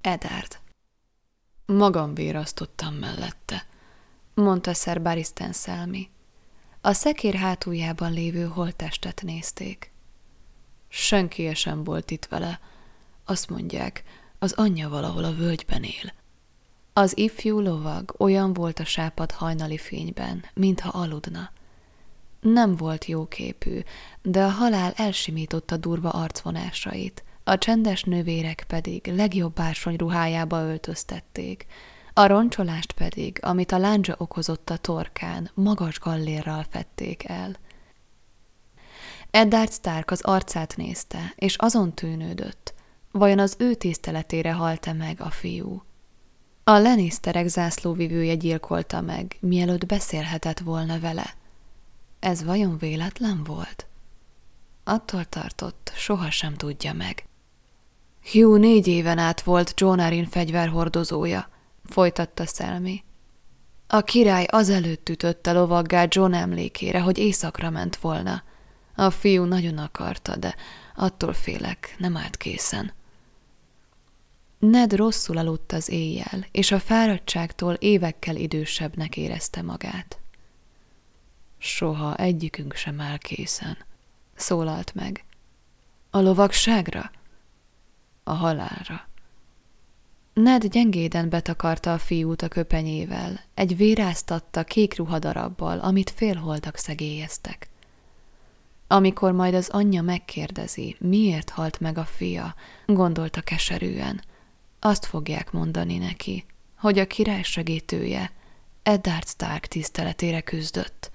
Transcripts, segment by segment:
Edárd. Magam vérasztottam mellette, mondta Szer Baristen Szelmi. A szekér hátuljában lévő holttestet nézték. Senki -e sem volt itt vele. Azt mondják, az anyja valahol a völgyben él. Az ifjú lovag olyan volt a sápad hajnali fényben, mintha aludna. Nem volt jóképű, de a halál elsimította durva arcvonásait – a csendes nővérek pedig legjobb bársony ruhájába öltöztették, a roncsolást pedig, amit a láncsa okozott a torkán, magas gallérral fették el. Eddard Stark az arcát nézte, és azon tűnődött, vajon az ő tiszteletére halte meg a fiú. A lenészterek zászlóvivője gyilkolta meg, mielőtt beszélhetett volna vele. Ez vajon véletlen volt? Attól tartott, sohasem tudja meg. Hugh négy éven át volt John Arryn fegyverhordozója, folytatta Szelmi. A király azelőtt ütötte lovaggá John emlékére, hogy éjszakra ment volna. A fiú nagyon akarta, de attól félek, nem állt készen. Ned rosszul aludt az éjjel, és a fáradtságtól évekkel idősebbnek érezte magát. Soha egyikünk sem áll készen, szólalt meg. A lovagságra? a halálra. Ned gyengéden betakarta a fiút a köpenyével, egy véráztatta kék ruhadarabbal, amit félholdak szegélyeztek. Amikor majd az anyja megkérdezi, miért halt meg a fia, gondolta keserűen. Azt fogják mondani neki, hogy a király segítője Eddard Stark tiszteletére küzdött.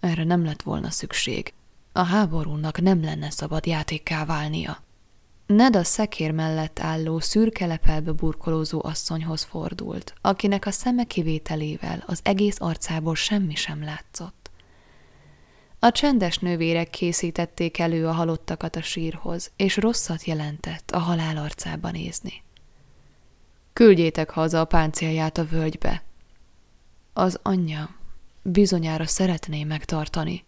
Erre nem lett volna szükség. A háborúnak nem lenne szabad játékká válnia. Ned a szekér mellett álló, szürke lepelbe burkolózó asszonyhoz fordult, akinek a szeme kivételével az egész arcából semmi sem látszott. A csendes nővérek készítették elő a halottakat a sírhoz, és rosszat jelentett a halál arcába nézni. Küldjétek haza a páncélját a völgybe. Az anyja bizonyára szeretné megtartani.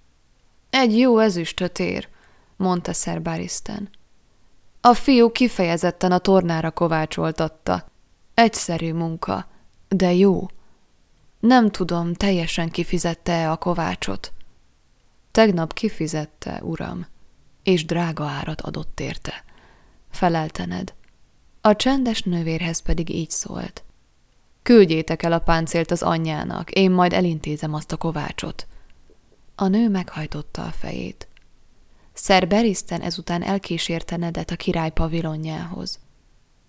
Egy jó ezüstöt ér, mondta Szerbáriszten. – a fiú kifejezetten a tornára kovácsoltatta. Egyszerű munka, de jó. Nem tudom, teljesen kifizette-e a kovácsot. Tegnap kifizette, uram, és drága árat adott érte. Feleltened. A csendes nővérhez pedig így szólt. Küldjétek el a páncélt az anyjának, én majd elintézem azt a kovácsot. A nő meghajtotta a fejét. Szer Beriszten ezután elkísérte Nedet a király pavilonjához.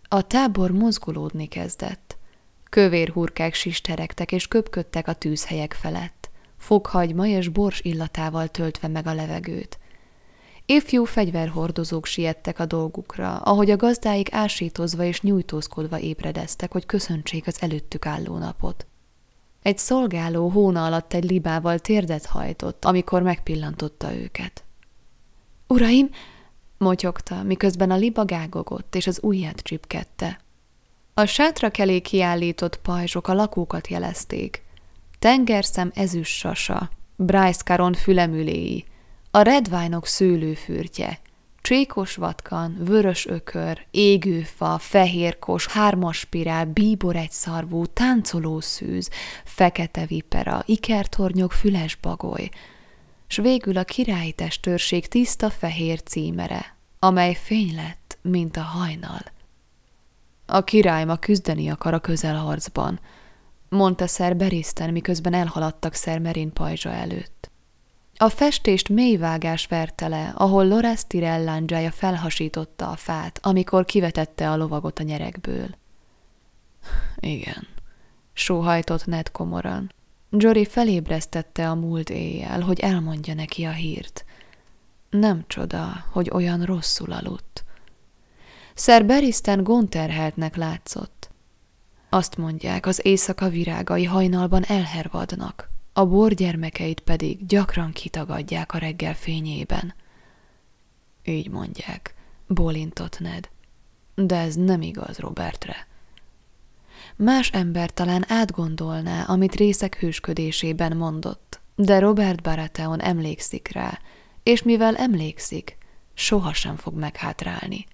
A tábor mozgulódni kezdett. Kövér hurkák sisteregtek és köpködtek a tűzhelyek felett, fokhagyma és bors illatával töltve meg a levegőt. Ifjú fegyverhordozók siettek a dolgukra, ahogy a gazdáik ásítozva és nyújtózkodva ébredeztek, hogy köszöntsék az előttük álló napot. Egy szolgáló hóna alatt egy libával térdet hajtott, amikor megpillantotta őket. Uraim! motyogta, miközben a liba gágogott és az ujját csipkedte. A sátra kelé kiállított pajzsok a lakókat jelezték. Tengerszem ezüst sasa, Bryce Caron fülemüléi, a redványok szőlőfürtje, Csékos vatkan, vörös ökör, égőfa, fehérkos, hármas spirál, bíbor egyszarvú, táncoló szűz, fekete vipera, ikertornyok, füles bagoly – s végül a testőrség tiszta fehér címere, amely fény lett, mint a hajnal. A király ma küzdeni akar a közelharcban, mondta szer Beriszten, miközben elhaladtak szer Merin pajzsa előtt. A festést mélyvágás verte le, ahol Lorenz Tirellándzsája felhasította a fát, amikor kivetette a lovagot a nyerekből. Igen, sóhajtott Ned komoran. Jory felébresztette a múlt éjjel, hogy elmondja neki a hírt. Nem csoda, hogy olyan rosszul aludt. Szer Beriszten gonterheltnek látszott. Azt mondják, az éjszaka virágai hajnalban elhervadnak, a bor gyermekeit pedig gyakran kitagadják a reggel fényében. Így mondják, bolintott Ned. De ez nem igaz Robertre. Más ember talán átgondolná, amit részek hősködésében mondott, de Robert Baratheon emlékszik rá, és mivel emlékszik, sohasem fog meghátrálni.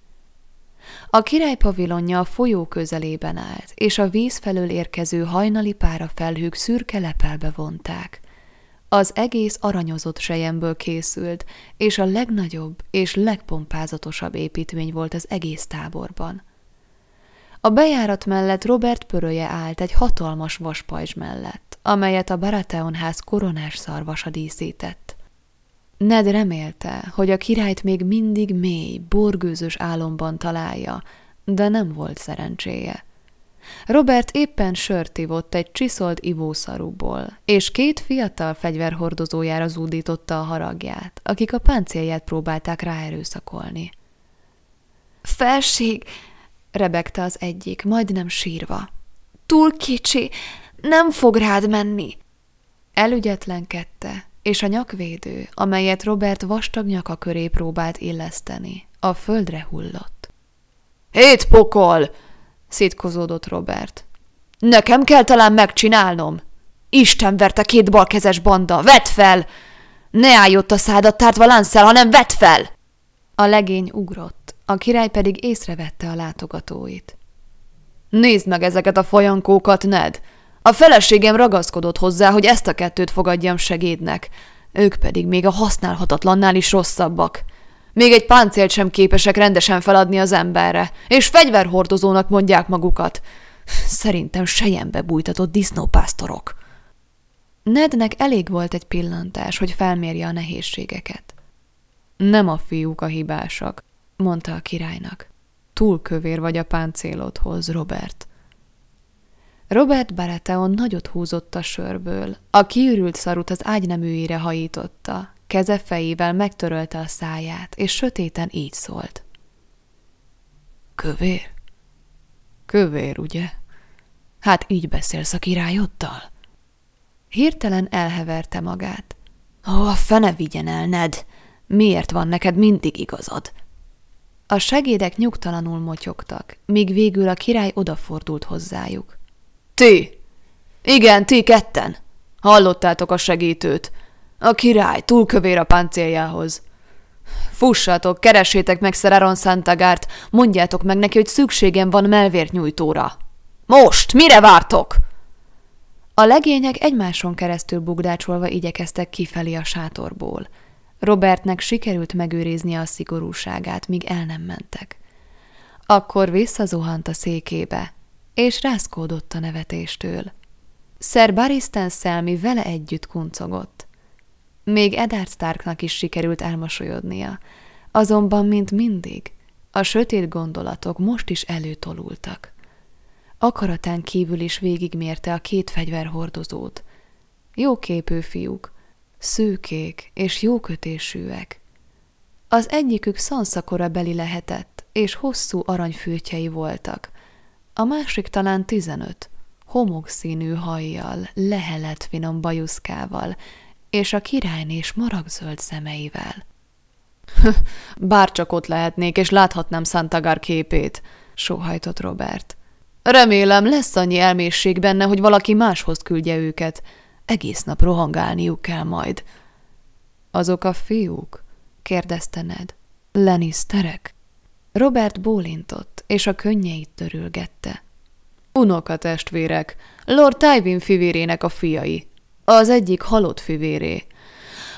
A király pavilonja a folyó közelében állt, és a víz felől érkező hajnali felhők szürke lepelbe vonták. Az egész aranyozott sejemből készült, és a legnagyobb és legpompázatosabb építmény volt az egész táborban. A bejárat mellett Robert pöröje állt egy hatalmas vaspajzs mellett, amelyet a Baratheon ház koronás szarvasa díszített. Ned remélte, hogy a királyt még mindig mély, borgőzös álomban találja, de nem volt szerencséje. Robert éppen sört ivott egy csiszolt ivószarúból, és két fiatal fegyverhordozójára zúdította a haragját, akik a páncélját próbálták ráerőszakolni. – Felség! rebegte az egyik, majdnem sírva. Túl kicsi, nem fog rád menni. Elügyetlenkedte, és a nyakvédő, amelyet Robert vastag nyaka köré próbált illeszteni, a földre hullott. Hét pokol! szitkozódott Robert. Nekem kell talán megcsinálnom. Isten verte két balkezes banda, vedd fel! Ne állj ott a szádat tártva lánszel, hanem vedd fel! A legény ugrott, a király pedig észrevette a látogatóit. Nézd meg ezeket a folyankókat, Ned! A feleségem ragaszkodott hozzá, hogy ezt a kettőt fogadjam segédnek. Ők pedig még a használhatatlannál is rosszabbak. Még egy páncélt sem képesek rendesen feladni az emberre, és fegyverhordozónak mondják magukat. Szerintem sejembe bújtatott disznópásztorok. Nednek elég volt egy pillantás, hogy felmérje a nehézségeket. Nem a fiúk a hibásak, mondta a királynak. Túl kövér vagy a páncélodhoz, Robert. Robert Baratheon nagyot húzott a sörből, a kiürült szarut az ágyneműjére hajította, keze fejével megtörölte a száját, és sötéten így szólt. Kövér? Kövér, ugye? Hát így beszélsz a királyoddal? Hirtelen elheverte magát. Ó, a fene vigyen el, Ned! Miért van neked mindig igazad? A segédek nyugtalanul motyogtak, míg végül a király odafordult hozzájuk. Ti! Igen, ti ketten! Hallottátok a segítőt! A király túl kövér a páncéljához. Fussatok, keresétek meg Szereron Szentagárt, mondjátok meg neki, hogy szükségem van nyújtóra. Most! Mire vártok? A legények egymáson keresztül bugdácsolva igyekeztek kifelé a sátorból – Robertnek sikerült megőrizni a szigorúságát, míg el nem mentek. Akkor visszazuhant a székébe, és rászkódott a nevetéstől. Szer Baristen Szelmi vele együtt kuncogott. Még Edard Starknak is sikerült elmosolyodnia, azonban, mint mindig, a sötét gondolatok most is előtolultak. Akaratán kívül is végigmérte a két fegyverhordozót. képű fiúk, szőkék és jókötésűek. Az egyikük szanszakora beli lehetett, és hosszú aranyfültjei voltak, a másik talán tizenöt, homokszínű hajjal, lehelet finom bajuszkával, és a királynés maragzöld szemeivel. csak ott lehetnék, és láthatnám Szantagár képét, sóhajtott Robert. Remélem, lesz annyi elmészség benne, hogy valaki máshoz küldje őket – egész nap rohangálniuk kell majd. Azok a fiúk? kérdezte Ned. Lannisterek? Robert bólintott, és a könnyeit törülgette. Unokatestvérek, Lord Tywin fivérének a fiai. Az egyik halott fivéré.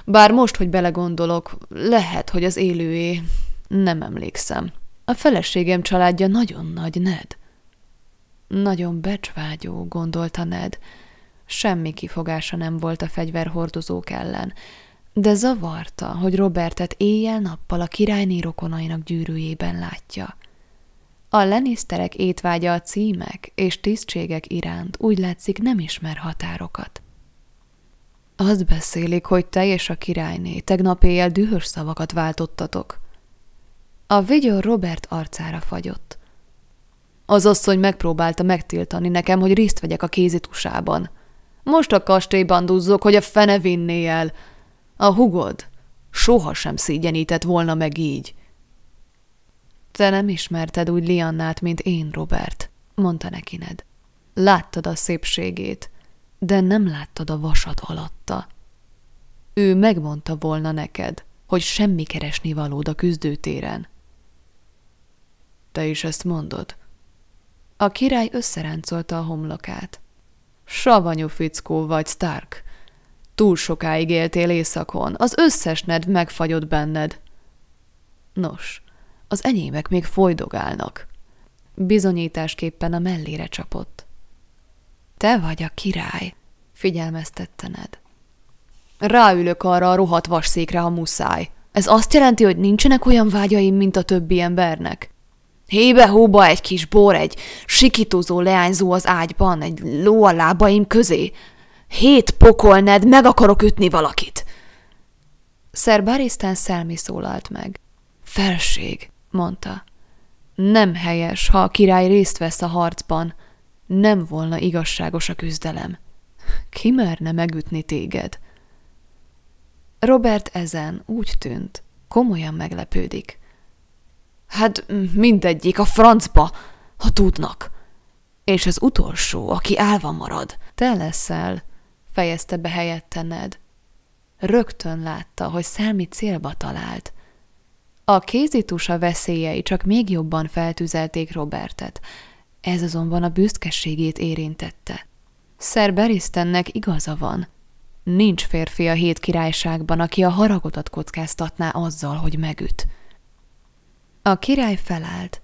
Bár most, hogy belegondolok, lehet, hogy az élőé. Nem emlékszem. A feleségem családja nagyon nagy, Ned. Nagyon becsvágyó, gondolta Ned, semmi kifogása nem volt a fegyverhordozók ellen, de zavarta, hogy Robertet éjjel-nappal a királyné rokonainak gyűrűjében látja. A leniszterek étvágya a címek és tisztségek iránt úgy látszik nem ismer határokat. Azt beszélik, hogy te és a királyné tegnap éjjel dühös szavakat váltottatok. A vigyor Robert arcára fagyott. Az asszony megpróbálta megtiltani nekem, hogy részt vegyek a kézitusában – most a kastélyban duzzok, hogy a fene vinné el. A hugod sohasem szégyenített volna meg így. Te nem ismerted úgy Liannát, mint én, Robert, mondta neki Ned. Láttad a szépségét, de nem láttad a vasat alatta. Ő megmondta volna neked, hogy semmi keresni valód a küzdőtéren. Te is ezt mondod? A király összeráncolta a homlokát savanyú fickó vagy, Stark. Túl sokáig éltél éjszakon, az összes nedv megfagyott benned. Nos, az enyémek még folydogálnak. Bizonyításképpen a mellére csapott. Te vagy a király, figyelmeztette Ned. Ráülök arra a rohadt vasszékre, ha muszáj. Ez azt jelenti, hogy nincsenek olyan vágyaim, mint a többi embernek. Hébe-hóba egy kis bor, egy sikítozó leányzó az ágyban, egy ló a lábaim közé. Hét pokolned, meg akarok ütni valakit! Szer Barisztán szelmi szólalt meg. Felség, mondta. Nem helyes, ha a király részt vesz a harcban. Nem volna igazságos a küzdelem. Ki merne megütni téged? Robert ezen úgy tűnt, komolyan meglepődik. Hát mindegyik a francba, ha tudnak. És az utolsó, aki álva marad, te leszel, fejezte be helyette Ned. Rögtön látta, hogy Szelmi célba talált. A kézitusa veszélyei csak még jobban feltüzelték Robertet, ez azonban a büszkeségét érintette. Szer Beristennek igaza van. Nincs férfi a hét királyságban, aki a haragotat kockáztatná azzal, hogy megüt. A király felállt.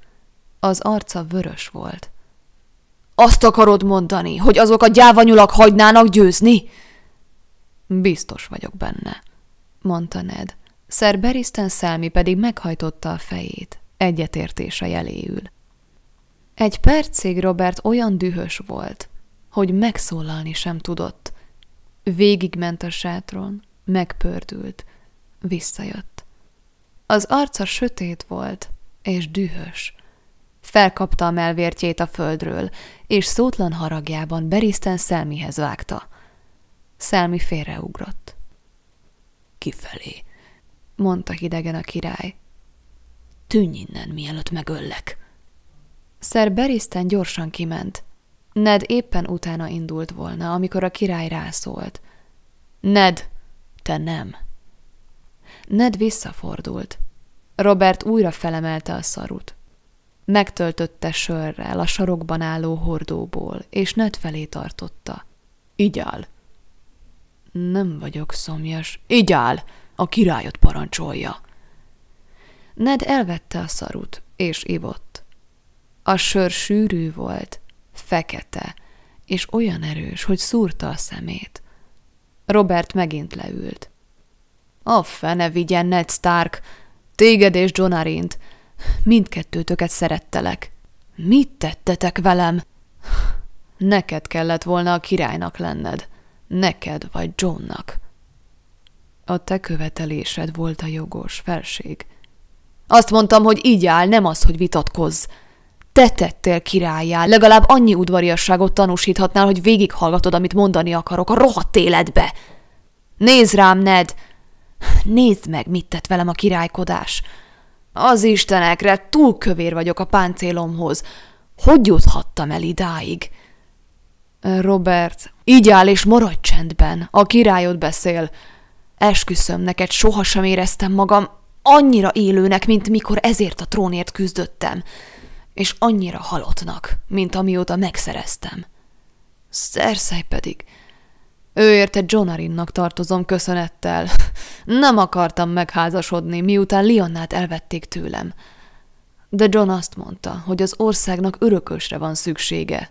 Az arca vörös volt. Azt akarod mondani, hogy azok a gyávanyulak hagynának győzni? Biztos vagyok benne, mondta Ned. Szer Beriszten Szelmi pedig meghajtotta a fejét, egyetértése jeléül. Egy percig Robert olyan dühös volt, hogy megszólalni sem tudott. Végigment a sátron, megpördült, visszajött. Az arca sötét volt, és dühös. Felkapta a melvértjét a földről, és szótlan haragjában beriszten Szelmihez vágta. Szelmi félreugrott. Kifelé, mondta hidegen a király. Tűnj innen, mielőtt megöllek. Szer Beristen gyorsan kiment. Ned éppen utána indult volna, amikor a király rászólt. Ned, te nem! Ned visszafordult. Robert újra felemelte a szarut. Megtöltötte sörrel a sarokban álló hordóból, és Ned felé tartotta. Igyál! Nem vagyok szomjas. Igyál! A királyot parancsolja! Ned elvette a szarut, és ivott. A sör sűrű volt, fekete, és olyan erős, hogy szúrta a szemét. Robert megint leült. A fene vigyen Ned Stark, téged és John Arint. Mindkettőtöket szerettelek. Mit tettetek velem? Neked kellett volna a királynak lenned. Neked vagy Johnnak. A te követelésed volt a jogos felség. Azt mondtam, hogy így áll, nem az, hogy vitatkozz. Te tettél királyá, legalább annyi udvariasságot tanúsíthatnál, hogy végighallgatod, amit mondani akarok a rohadt életbe. Nézd rám, Ned! Nézd meg, mit tett velem a királykodás! Az istenekre, túl kövér vagyok a páncélomhoz. Hogy juthattam el idáig? Robert, így áll és maradj csendben, a királyod beszél. Esküszöm neked, sohasem éreztem magam annyira élőnek, mint mikor ezért a trónért küzdöttem, és annyira halottnak, mint amióta megszereztem. Szerszej pedig ő érte Jonarinnak tartozom köszönettel. Nem akartam megházasodni, miután Lionnát elvették tőlem. De John azt mondta, hogy az országnak örökösre van szüksége.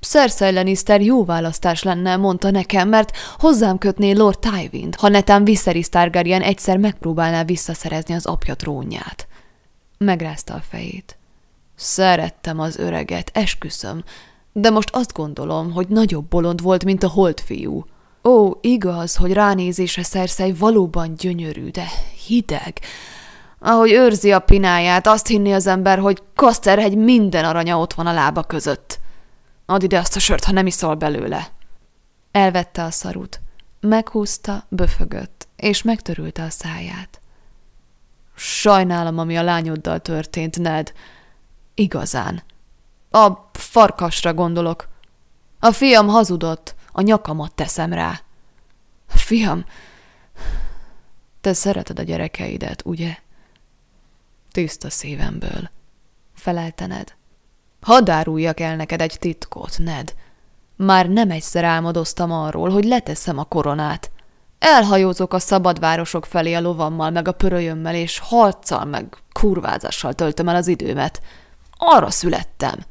Cersei Lannister jó választás lenne, mondta nekem, mert hozzám kötné Lord tywin ha netán Viserys Targaryen egyszer megpróbálná visszaszerezni az apja trónját. Megrázta a fejét. Szerettem az öreget, esküszöm, de most azt gondolom, hogy nagyobb bolond volt, mint a holdfiú. Ó, igaz, hogy ránézésre szerszely valóban gyönyörű, de hideg. Ahogy őrzi a pináját, azt hinni az ember, hogy Kaszterhegy minden aranya ott van a lába között. Add ide azt a sört, ha nem iszol belőle. Elvette a szarut. Meghúzta, böfögött, és megtörülte a száját. Sajnálom, ami a lányoddal történt, Ned. Igazán. A farkasra gondolok. A fiam hazudott, a nyakamat teszem rá. Fiam, te szereted a gyerekeidet, ugye? Tiszta szívemből. Feleltened. Hadd áruljak el neked egy titkot, Ned. Már nem egyszer álmodoztam arról, hogy leteszem a koronát. Elhajózok a szabadvárosok felé a lovammal, meg a pörölyömmel, és harccal, meg kurvázással töltöm el az időmet. Arra születtem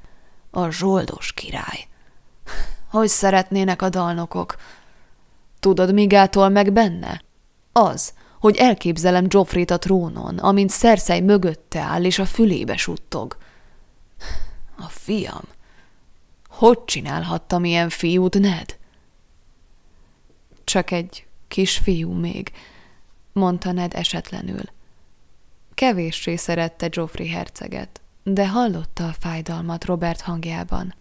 a zsoldos király. Hogy szeretnének a dalnokok? Tudod, migától meg benne? Az, hogy elképzelem Joffrey-t a trónon, amint szerszely mögötte áll és a fülébe suttog. A fiam. Hogy csinálhattam ilyen fiút, Ned? Csak egy kis fiú még, mondta Ned esetlenül. Kevéssé szerette Joffrey herceget de hallotta a fájdalmat Robert hangjában.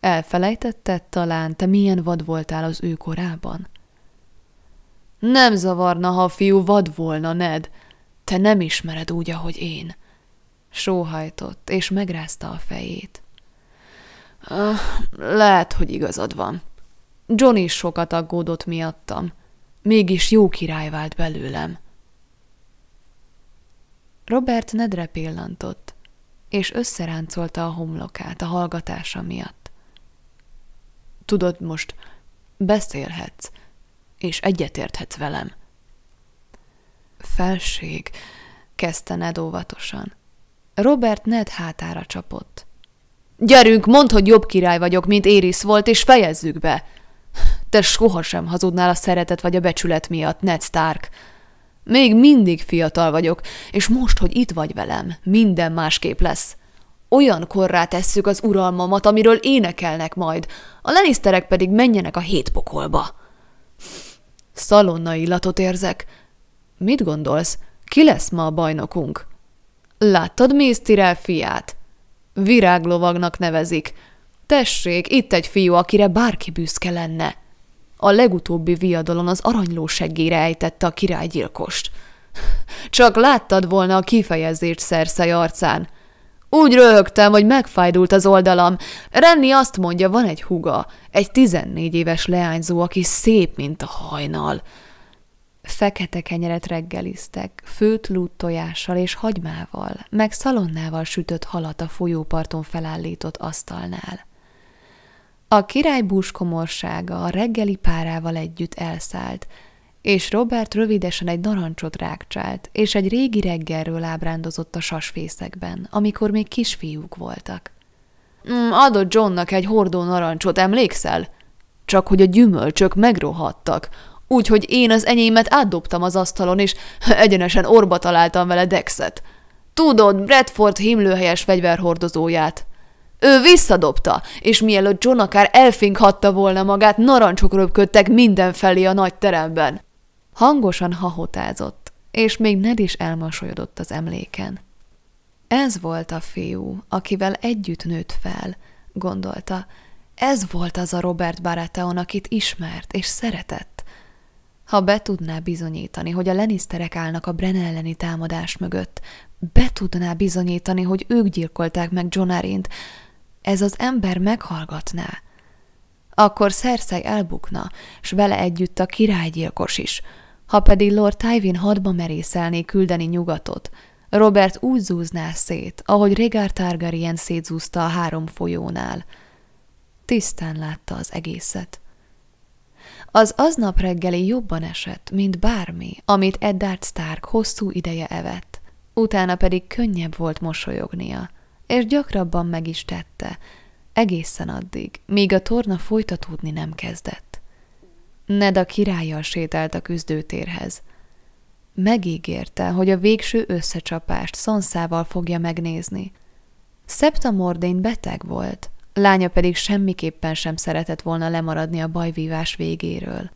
Elfelejtette talán, te milyen vad voltál az ő korában? Nem zavarna, ha a fiú vad volna, Ned. Te nem ismered úgy, ahogy én. Sóhajtott, és megrázta a fejét. Uh, lehet, hogy igazad van. John is sokat aggódott miattam. Mégis jó király vált belőlem. Robert Nedre pillantott és összeráncolta a homlokát a hallgatása miatt. Tudod most, beszélhetsz, és egyetérthetsz velem. Felség, kezdte Ned óvatosan. Robert Ned hátára csapott. Gyerünk, mondd, hogy jobb király vagyok, mint Éris volt, és fejezzük be! Te sohasem hazudnál a szeretet vagy a becsület miatt, Ned Stark! Még mindig fiatal vagyok, és most, hogy itt vagy velem, minden másképp lesz. Olyan korrá tesszük az uralmamat, amiről énekelnek majd, a leniszterek pedig menjenek a hétpokolba. Szalonna illatot érzek. Mit gondolsz, ki lesz ma a bajnokunk? Láttad Mésztirel fiát? Viráglovagnak nevezik. Tessék, itt egy fiú, akire bárki büszke lenne a legutóbbi viadalon az aranyló seggére ejtette a királygyilkost. Csak láttad volna a kifejezést szerszai arcán. Úgy röhögtem, hogy megfájdult az oldalam. Renni azt mondja, van egy huga, egy tizennégy éves leányzó, aki szép, mint a hajnal. Fekete kenyeret reggeliztek, főt lút tojással és hagymával, meg szalonnával sütött halat a folyóparton felállított asztalnál. A király búskomorsága a reggeli párával együtt elszállt, és Robert rövidesen egy narancsot rákcsált, és egy régi reggelről ábrándozott a sasfészekben, amikor még kisfiúk voltak. Mm, – Adott Johnnak egy hordó narancsot, emlékszel? Csak hogy a gyümölcsök megrohadtak, úgyhogy én az enyémet átdobtam az asztalon, és egyenesen orba találtam vele Dexet. Tudod, Bradford himlőhelyes fegyverhordozóját – ő visszadobta, és mielőtt John akár elfinkhatta volna magát, narancsok röpködtek mindenfelé a nagy teremben. Hangosan hahotázott, és még Ned is elmosolyodott az emléken. Ez volt a fiú, akivel együtt nőtt fel, gondolta. Ez volt az a Robert Baratheon, akit ismert és szeretett. Ha be tudná bizonyítani, hogy a Lannisterek állnak a Bren elleni támadás mögött, be tudná bizonyítani, hogy ők gyilkolták meg John Arint, ez az ember meghallgatná, akkor Szerszeg elbukna, s vele együtt a királygyilkos is, ha pedig Lord Tywin hadba merészelné küldeni nyugatot, Robert úgy zúzná szét, ahogy Régár Targaryen szétzúzta a három folyónál. Tisztán látta az egészet. Az aznap reggeli jobban esett, mint bármi, amit Eddard Stark hosszú ideje evett. Utána pedig könnyebb volt mosolyognia – és gyakrabban meg is tette, egészen addig, míg a torna folytatódni nem kezdett. Ned a királlyal sétált a küzdőtérhez. Megígérte, hogy a végső összecsapást szonszával fogja megnézni. Szepta Mordény beteg volt, lánya pedig semmiképpen sem szeretett volna lemaradni a bajvívás végéről.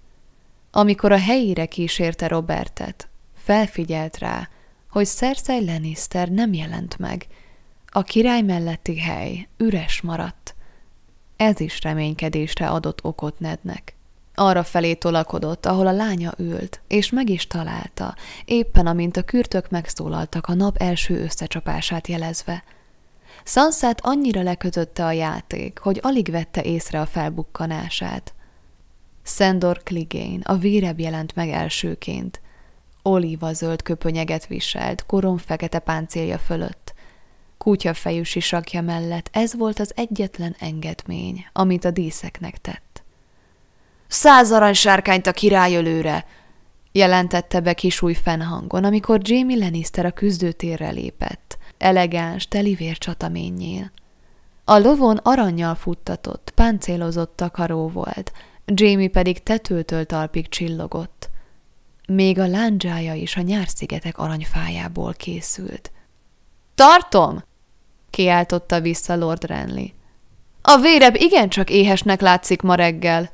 Amikor a helyére kísérte Robertet, felfigyelt rá, hogy Cersei Lannister nem jelent meg – a király melletti hely üres maradt. Ez is reménykedésre adott okot Nednek. Arra felé tolakodott, ahol a lánya ült, és meg is találta, éppen amint a kürtök megszólaltak a nap első összecsapását jelezve. Sunset annyira lekötötte a játék, hogy alig vette észre a felbukkanását. Szendor Kligén a vérebb jelent meg elsőként. Oliva zöld köpönyeget viselt, korom fekete páncélja fölött. Kutyafejű sisakja mellett ez volt az egyetlen engedmény, amit a díszeknek tett. Száz aranysárkányt a királyölőre! jelentette be kisúj fennhangon, amikor Jamie Lannister a küzdőtérre lépett, elegáns, telivér csataményjél. A lovon aranyjal futtatott, páncélozott takaró volt, Jamie pedig tetőtől talpig csillogott. Még a lándzsája is a nyárszigetek aranyfájából készült. Tartom! kiáltotta vissza Lord Renly. A vérebb igencsak éhesnek látszik ma reggel.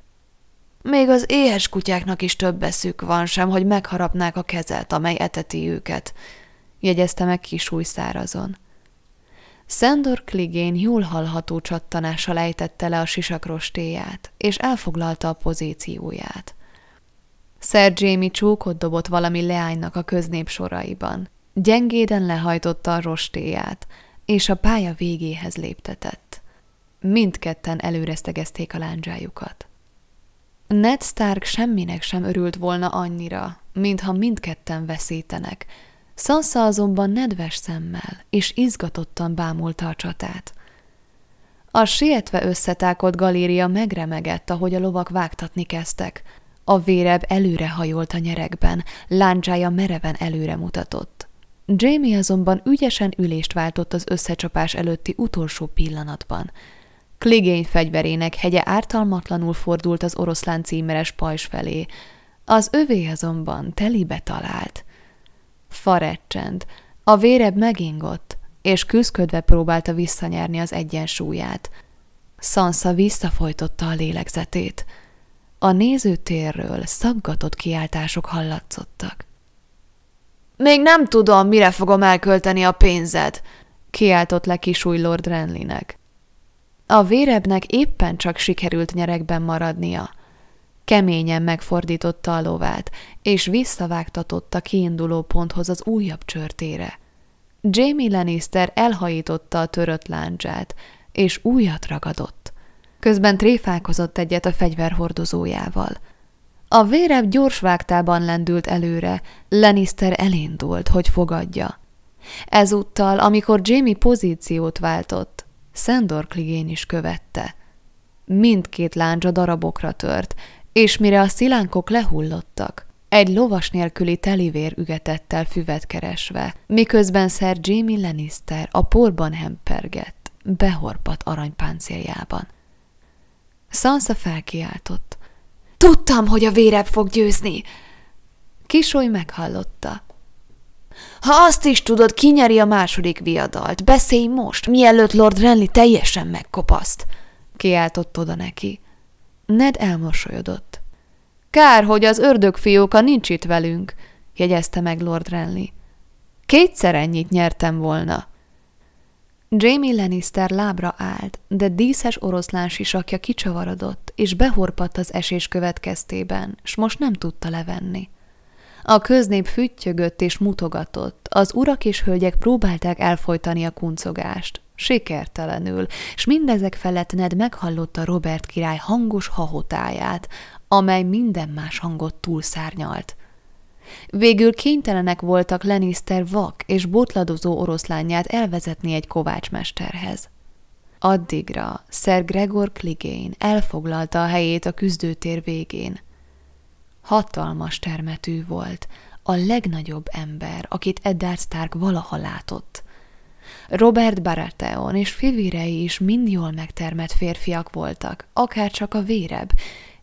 Még az éhes kutyáknak is több eszük van sem, hogy megharapnák a kezet, amely eteti őket, jegyezte meg kis szárazon. Szendor Kligén jól hallható csattanással lejtette le a sisakrostéját, és elfoglalta a pozícióját. Sir Jamie csókot dobott valami leánynak a köznép soraiban – Gyengéden lehajtotta a rostéját, és a pálya végéhez léptetett. Mindketten előreztegezték a lándzsájukat. Ned Stark semminek sem örült volna annyira, mintha mindketten veszítenek. Sansa azonban nedves szemmel és izgatottan bámulta a csatát. A sietve összetákolt galéria megremegett, ahogy a lovak vágtatni kezdtek. A véreb előre hajolt a nyerekben, láncsája mereven előre mutatott. Jamie azonban ügyesen ülést váltott az összecsapás előtti utolsó pillanatban. Kligény fegyverének hegye ártalmatlanul fordult az oroszlán címeres pajzs felé, az övé azonban telibe talált. Farecsent, a vérebb megingott, és küzdködve próbálta visszanyerni az egyensúlyát. Sansa visszafojtotta a lélegzetét. A nézőtérről szaggatott kiáltások hallatszottak. Még nem tudom, mire fogom elkölteni a pénzed, kiáltott le kisúj Lord Renlinek. A vérebnek éppen csak sikerült nyerekben maradnia. Keményen megfordította a lovát, és a kiinduló ponthoz az újabb csörtére. Jamie Lannister elhajította a törött láncsát, és újat ragadott. Közben tréfálkozott egyet a fegyverhordozójával – a vérebb gyorsvágtában lendült előre, Lannister elindult, hogy fogadja. Ezúttal, amikor Jamie pozíciót váltott, Sandor Kligén is követte. Mindkét láncsa darabokra tört, és mire a szilánkok lehullottak, egy lovas nélküli telivér ügetettel füvet keresve, miközben Sir Jamie Lannister a porban hempergett, behorpat aranypáncéljában. Sansa felkiáltott. Tudtam, hogy a vérebb fog győzni. Kisoly meghallotta. Ha azt is tudod, kinyeri a második viadalt. Beszélj most, mielőtt Lord Renly teljesen megkopaszt. Kiáltott oda neki. Ned elmosolyodott. Kár, hogy az ördögfióka nincs itt velünk, jegyezte meg Lord Renly. Kétszer ennyit nyertem volna. Jamie Lannister lábra állt, de díszes oroszlán sisakja kicsavarodott, és behorpadt az esés következtében, s most nem tudta levenni. A köznép füttyögött és mutogatott, az urak és hölgyek próbálták elfolytani a kuncogást, sikertelenül, s mindezek felett Ned meghallotta Robert király hangos hahotáját, amely minden más hangot túlszárnyalt. Végül kénytelenek voltak Lenister vak és botladozó oroszlányát elvezetni egy kovácsmesterhez. Addigra Sir Gregor Kligén elfoglalta a helyét a küzdőtér végén. Hatalmas termetű volt, a legnagyobb ember, akit Eddard Stark valaha látott. Robert Baratheon és fivirei is mind jól megtermett férfiak voltak, akár csak a vérebb,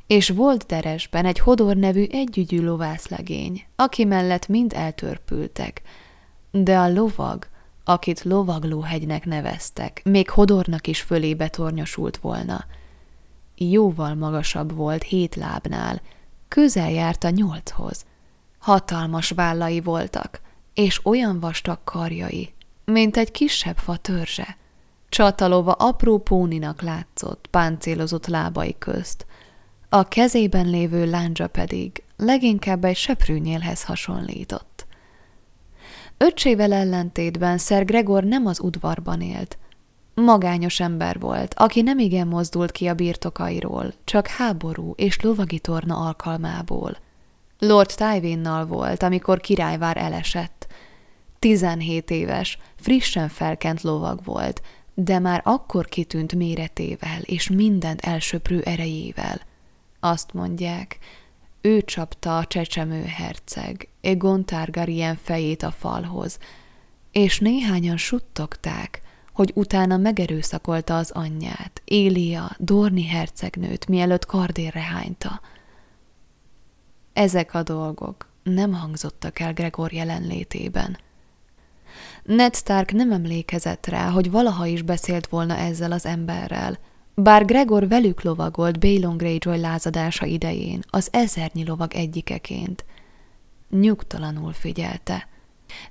és volt deresben egy Hodor nevű együgyű lovászlegény, aki mellett mind eltörpültek. De a lovag akit lovaglóhegynek neveztek, még Hodornak is fölébe tornyosult volna. Jóval magasabb volt hét lábnál, közel járt a nyolchoz. Hatalmas vállai voltak, és olyan vastag karjai, mint egy kisebb fa törzse. Csatalova apró póninak látszott, páncélozott lábai közt, a kezében lévő láncsa pedig leginkább egy seprűnyélhez hasonlított. Öcsével ellentétben Szer Gregor nem az udvarban élt. Magányos ember volt, aki nem igen mozdult ki a birtokairól, csak háború és lovagi torna alkalmából. Lord Tywinnal volt, amikor királyvár elesett. Tizenhét éves, frissen felkent lovag volt, de már akkor kitűnt méretével és mindent elsöprő erejével. Azt mondják, ő csapta a csecsemő herceg, Egon Targaryen fejét a falhoz, és néhányan suttogták, hogy utána megerőszakolta az anyját, Élia, Dorni hercegnőt, mielőtt kardérre hányta. Ezek a dolgok nem hangzottak el Gregor jelenlétében. Ned Stark nem emlékezett rá, hogy valaha is beszélt volna ezzel az emberrel, bár Gregor velük lovagolt Balon Greyjoy lázadása idején, az ezernyi lovag egyikeként, nyugtalanul figyelte.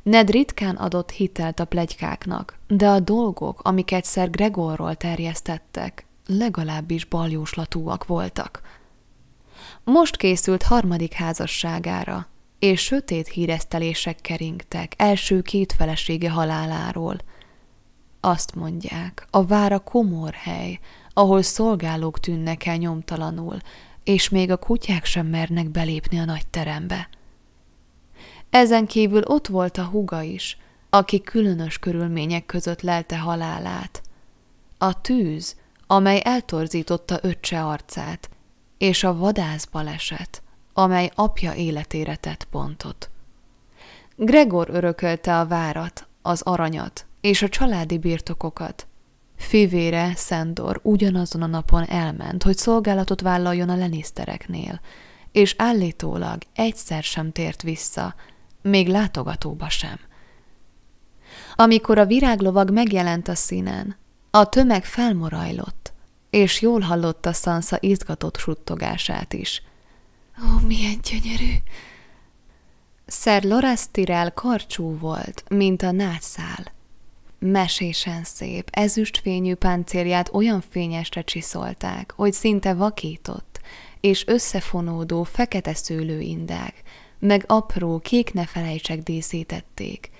Ned ritkán adott hitelt a plegykáknak, de a dolgok, amiket szer Gregorról terjesztettek, legalábbis baljóslatúak voltak. Most készült harmadik házasságára, és sötét híresztelések keringtek első két felesége haláláról. Azt mondják, a vára komor hely, ahol szolgálók tűnnek el nyomtalanul, és még a kutyák sem mernek belépni a nagy terembe. Ezen kívül ott volt a huga is, aki különös körülmények között lelte halálát. A tűz, amely eltorzította öccse arcát, és a vadász baleset, amely apja életére tett pontot. Gregor örökölte a várat, az aranyat és a családi birtokokat. Fivére, Szendor ugyanazon a napon elment, hogy szolgálatot vállaljon a lenisztereknél, és állítólag egyszer sem tért vissza, még látogatóba sem. Amikor a viráglovag megjelent a színen, a tömeg felmorajlott, és jól hallotta Sansa izgatott suttogását is. Ó, milyen gyönyörű! Szer Loras Tirel karcsú volt, mint a nátszál. Mesésen szép, ezüstfényű páncélját olyan fényesre csiszolták, hogy szinte vakított, és összefonódó fekete szőlőindák, meg apró, kék felejtsek díszítették.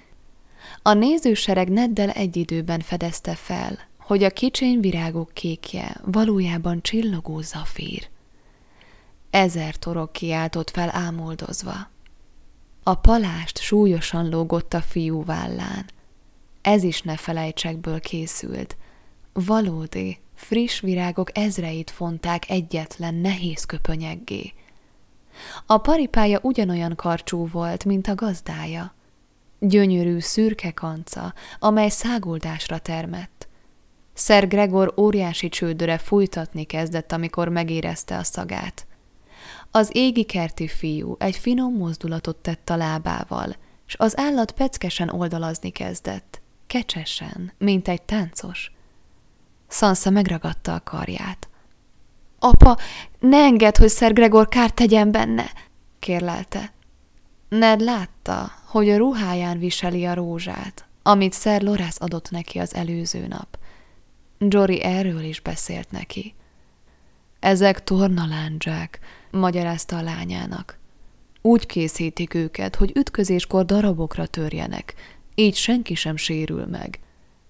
A nézősereg Neddel egy időben fedezte fel, hogy a kicsiny virágok kékje valójában csillogó zafír. Ezer torok kiáltott fel ámoldozva. A palást súlyosan lógott a fiú vállán. Ez is felejtsekből készült. Valódi, friss virágok ezreit fonták egyetlen nehéz köpönyeggé. A paripája ugyanolyan karcsú volt, mint a gazdája. Gyönyörű szürke kanca, amely száguldásra termett. Szer Gregor óriási csődöre fújtatni kezdett, amikor megérezte a szagát. Az égi kerti fiú egy finom mozdulatot tett a lábával, s az állat peckesen oldalazni kezdett, kecsesen, mint egy táncos. Sansa megragadta a karját. Apa, ne engedd, hogy Szer Gregor kárt tegyen benne, kérlelte. Ned látta, hogy a ruháján viseli a rózsát, amit Szer Lorász adott neki az előző nap. Jory erről is beszélt neki. Ezek tornalándzsák, magyarázta a lányának. Úgy készítik őket, hogy ütközéskor darabokra törjenek, így senki sem sérül meg.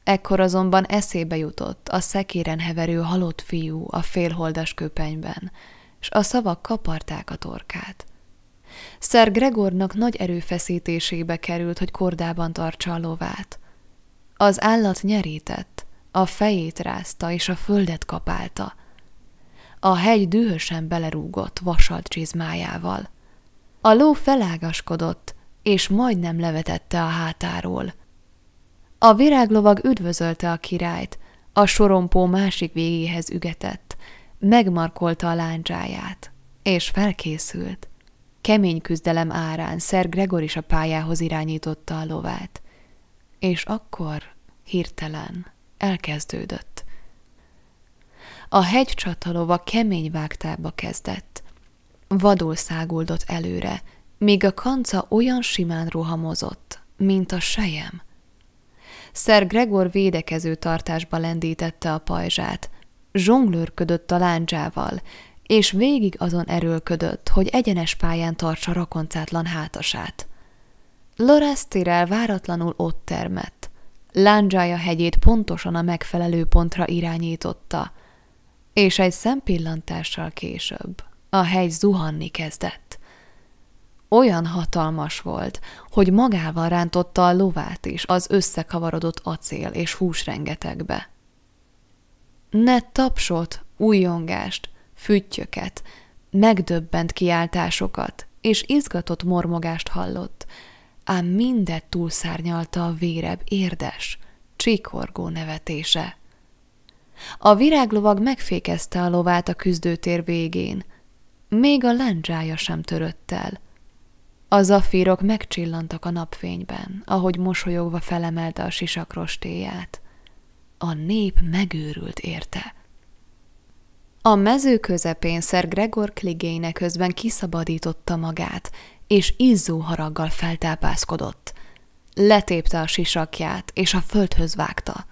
Ekkor azonban eszébe jutott a szekéren heverő halott fiú a félholdas köpenyben, s a szavak kaparták a torkát. Szer Gregornak nagy erőfeszítésébe került, hogy kordában tartsa a lovát. Az állat nyerített, a fejét rázta és a földet kapálta. A hegy dühösen belerúgott vasalt csizmájával. A ló felágaskodott, és majdnem levetette a hátáról – a viráglovag üdvözölte a királyt, a sorompó másik végéhez ügetett, megmarkolta a lándzsáját, és felkészült. Kemény küzdelem árán Szer Gregor is a pályához irányította a lovát. És akkor hirtelen elkezdődött. A hegycsatalova kemény vágtába kezdett. Vadul száguldott előre, míg a kanca olyan simán rohamozott, mint a sejem – Szer Gregor védekező tartásba lendítette a pajzsát. Zsonglőrködött a láncsával, és végig azon erőlködött, hogy egyenes pályán tartsa rakoncátlan hátasát. Lorász Tirel váratlanul ott termett. Lándzsája hegyét pontosan a megfelelő pontra irányította, és egy szempillantással később a hegy zuhanni kezdett olyan hatalmas volt, hogy magával rántotta a lovát is az összekavarodott acél és hús rengetegbe. Ne tapsot, újongást, füttyöket, megdöbbent kiáltásokat és izgatott mormogást hallott, ám mindet túlszárnyalta a vérebb érdes, csikorgó nevetése. A viráglovag megfékezte a lovát a küzdőtér végén, még a lendzsája sem törött el – a zafírok megcsillantak a napfényben, ahogy mosolyogva felemelte a sisakrostéját. A nép megőrült érte. A mező közepén Szer Gregor Kligéne közben kiszabadította magát, és izzó haraggal feltápászkodott. Letépte a sisakját, és a földhöz vágta.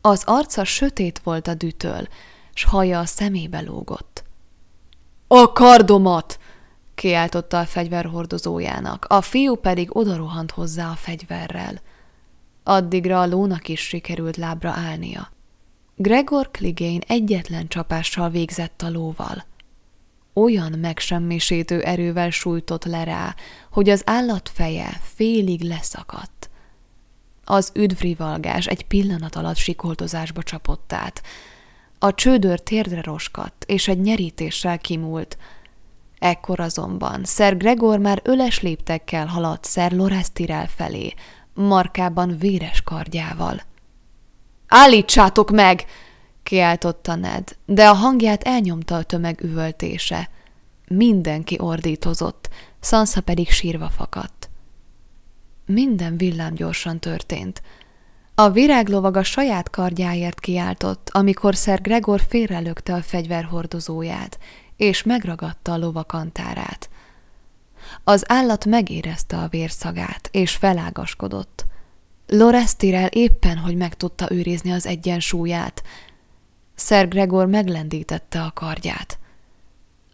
Az arca sötét volt a dütől, s haja a szemébe lógott. – A kardomat! kiáltotta a fegyverhordozójának, a fiú pedig odarohant hozzá a fegyverrel. Addigra a lónak is sikerült lábra állnia. Gregor Kligén egyetlen csapással végzett a lóval. Olyan megsemmisítő erővel sújtott le rá, hogy az állat feje félig leszakadt. Az üdvrivalgás egy pillanat alatt sikoltozásba csapott át. A csődör térdre roskadt, és egy nyerítéssel kimúlt – Ekkor azonban Szer Gregor már öles léptekkel haladt Szer Lorász Tirel felé, markában véres kardjával. – Állítsátok meg! – kiáltotta Ned, de a hangját elnyomta a tömeg üvöltése. Mindenki ordítozott, Sansa pedig sírva fakadt. Minden villám gyorsan történt. A viráglovag a saját kardjáért kiáltott, amikor Szer Gregor félrelökte a fegyverhordozóját, és megragadta a lovakantárát. Az állat megérezte a vérszagát, és felágaskodott. Lorestirel éppen, hogy meg tudta őrizni az egyensúlyát. Sir Gregor meglendítette a kardját.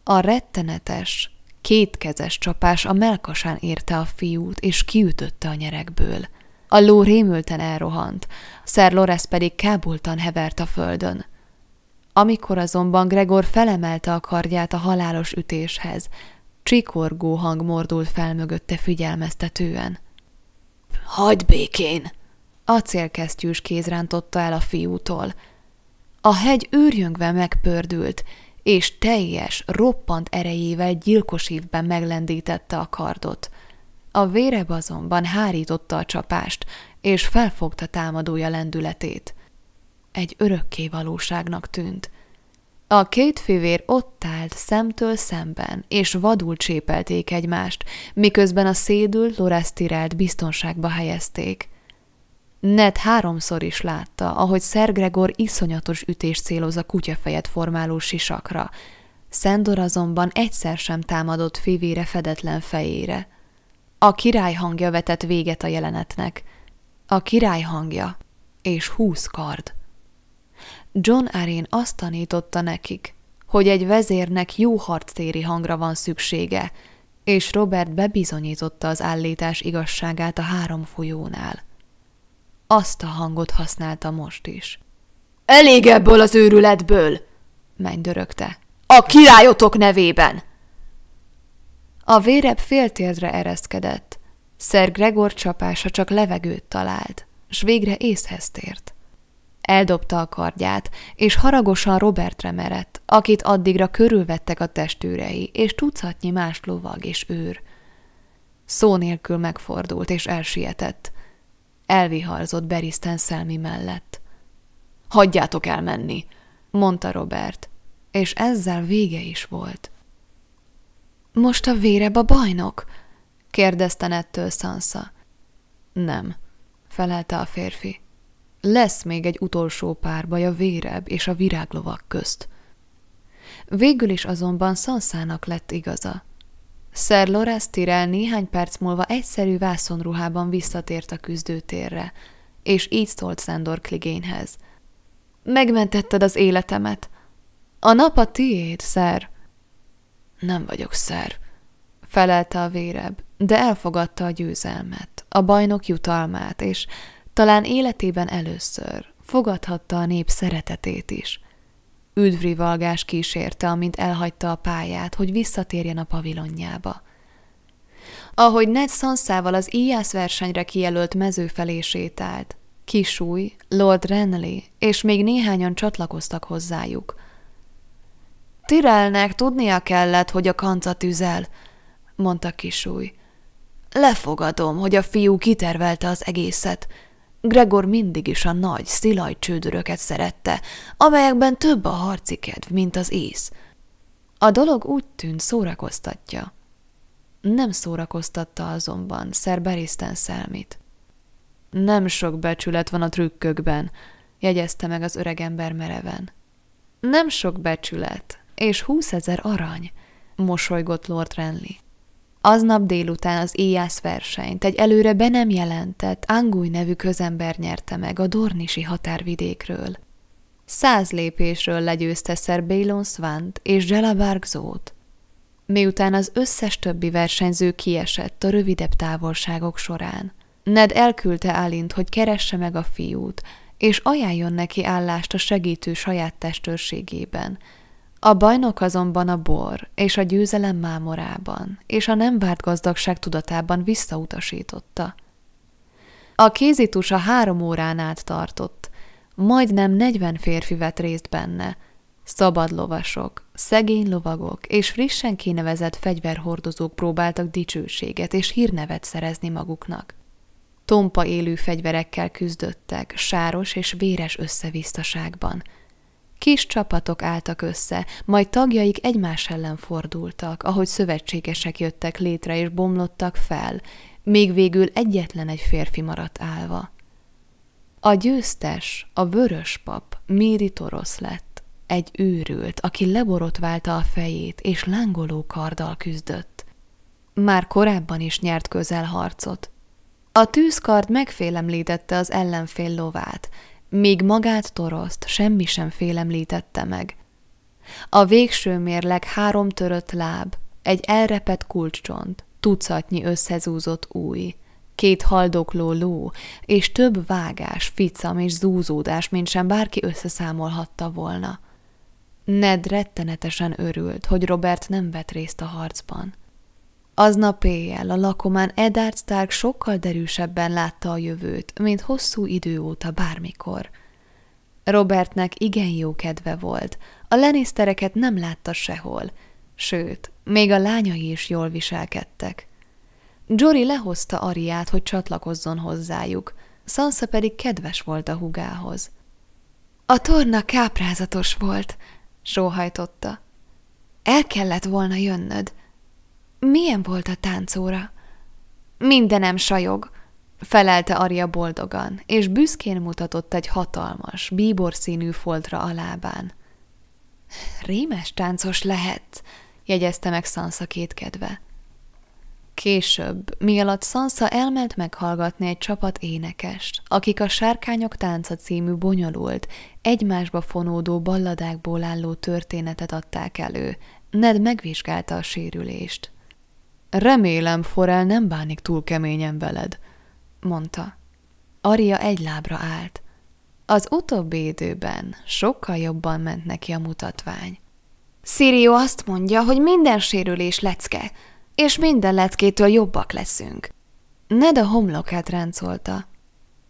A rettenetes, kétkezes csapás a melkasán érte a fiút, és kiütötte a nyerekből. A ló rémülten elrohant, Sir Lores pedig kábultan hevert a földön. Amikor azonban Gregor felemelte a kardját a halálos ütéshez, csikorgó hang mordult fel mögötte figyelmeztetően. – Hagyd békén! – acélkesztyűs kéz rántotta el a fiútól. A hegy őrjöngve megpördült, és teljes, roppant erejével gyilkos meglendítette a kardot. A véreb azonban hárította a csapást, és felfogta támadója lendületét egy örökké valóságnak tűnt. A két fivér ott állt szemtől szemben, és vadul csépelték egymást, miközben a szédül Loresztirált biztonságba helyezték. Ned háromszor is látta, ahogy Szergregor iszonyatos ütés céloz a kutyafejet formáló sisakra. Szendor azonban egyszer sem támadott fivére fedetlen fejére. A király hangja vetett véget a jelenetnek. A király hangja és húsz kard. John Arén azt tanította nekik, hogy egy vezérnek jó harctéri hangra van szüksége, és Robert bebizonyította az állítás igazságát a három folyónál. Azt a hangot használta most is. – Elég ebből az őrületből! – mennydörögte. – A királyotok nevében! A vérebb féltérdre ereszkedett. Szer Gregor csapása csak levegőt talált, s végre észhez tért. Eldobta a kardját, és haragosan Robertre merett, akit addigra körülvettek a testőrei, és tucatnyi más lovag és őr. Szó nélkül megfordult és elsietett. Elviharzott Beriszten szelmi mellett. Hagyjátok elmenni, mondta Robert, és ezzel vége is volt. Most a véreb a bajnok? kérdezte ettől Sansa. Nem, felelte a férfi lesz még egy utolsó párbaj a vérebb és a viráglovak közt. Végül is azonban Szanszának lett igaza. Sir Lorenz Tirel néhány perc múlva egyszerű vászonruhában visszatért a küzdőtérre, és így szólt Szándor Kligényhez. Megmentetted az életemet. A nap a tiéd, szer. Nem vagyok szer, felelte a vérebb, de elfogadta a győzelmet, a bajnok jutalmát, és talán életében először fogadhatta a nép szeretetét is. Üdvri valgás kísérte, amint elhagyta a pályát, hogy visszatérjen a pavilonjába. Ahogy Ned Sanszával az íjász versenyre kijelölt mező felé sétált, Kisúj, Lord Renly és még néhányan csatlakoztak hozzájuk. Tirelnek tudnia kellett, hogy a kanca tüzel, mondta Kisúj. Lefogadom, hogy a fiú kitervelte az egészet, Gregor mindig is a nagy, szilaj csődöröket szerette, amelyekben több a harci kedv, mint az ész. A dolog úgy tűnt szórakoztatja. Nem szórakoztatta azonban Szer szelmit. Nem sok becsület van a trükkökben, jegyezte meg az öregember mereven. Nem sok becsület, és húszezer arany, mosolygott Lord Renly. Aznap délután az éjász versenyt egy előre be nem jelentett, Angúj nevű közember nyerte meg a Dornisi határvidékről. Száz lépésről legyőzte Sir Bélon Svant és Jelabark Zót. Miután az összes többi versenyző kiesett a rövidebb távolságok során, Ned elküldte Alint, hogy keresse meg a fiút, és ajánljon neki állást a segítő saját testőrségében – a bajnok azonban a bor és a győzelem mámorában és a nem várt gazdagság tudatában visszautasította. A kézitus a három órán át tartott, majdnem negyven férfi vett részt benne, szabad lovasok, szegény lovagok és frissen kinevezett fegyverhordozók próbáltak dicsőséget és hírnevet szerezni maguknak. Tompa élő fegyverekkel küzdöttek, sáros és véres összevisztaságban – Kis csapatok álltak össze, majd tagjaik egymás ellen fordultak, ahogy szövetségesek jöttek létre és bomlottak fel, még végül egyetlen egy férfi maradt állva. A győztes, a vörös pap, Méri Torosz lett, egy őrült, aki leborotválta a fejét és lángoló karddal küzdött. Már korábban is nyert közel harcot. A tűzkard megfélemlítette az ellenfél lovát, még magát toroszt semmi sem félemlítette meg. A végső mérleg három törött láb, egy elrepet kulcscsont, tucatnyi összezúzott új, két haldokló ló, és több vágás, ficam és zúzódás, mint sem bárki összeszámolhatta volna. Ned rettenetesen örült, hogy Robert nem vett részt a harcban. Aznap éjjel a lakomán Edard Stark sokkal derűsebben látta a jövőt, mint hosszú idő óta bármikor. Robertnek igen jó kedve volt, a lenésztereket nem látta sehol, sőt, még a lányai is jól viselkedtek. Jory lehozta Ariát, hogy csatlakozzon hozzájuk, Sansa pedig kedves volt a hugához. A torna káprázatos volt, sóhajtotta. El kellett volna jönnöd, milyen volt a táncóra? Mindenem sajog, felelte Aria boldogan, és büszkén mutatott egy hatalmas, bíbor színű foltra a lábán. Rémes táncos lehet, jegyezte meg Sansa kétkedve. Később, mi alatt Sansa elment meghallgatni egy csapat énekest, akik a Sárkányok tánca című bonyolult, egymásba fonódó balladákból álló történetet adták elő, Ned megvizsgálta a sérülést. Remélem, Forel nem bánik túl keményen veled, mondta. Aria egy lábra állt. Az utóbbi időben sokkal jobban ment neki a mutatvány. Szírió azt mondja, hogy minden sérülés lecke, és minden leckétől jobbak leszünk. Ned a homlokát ráncolta.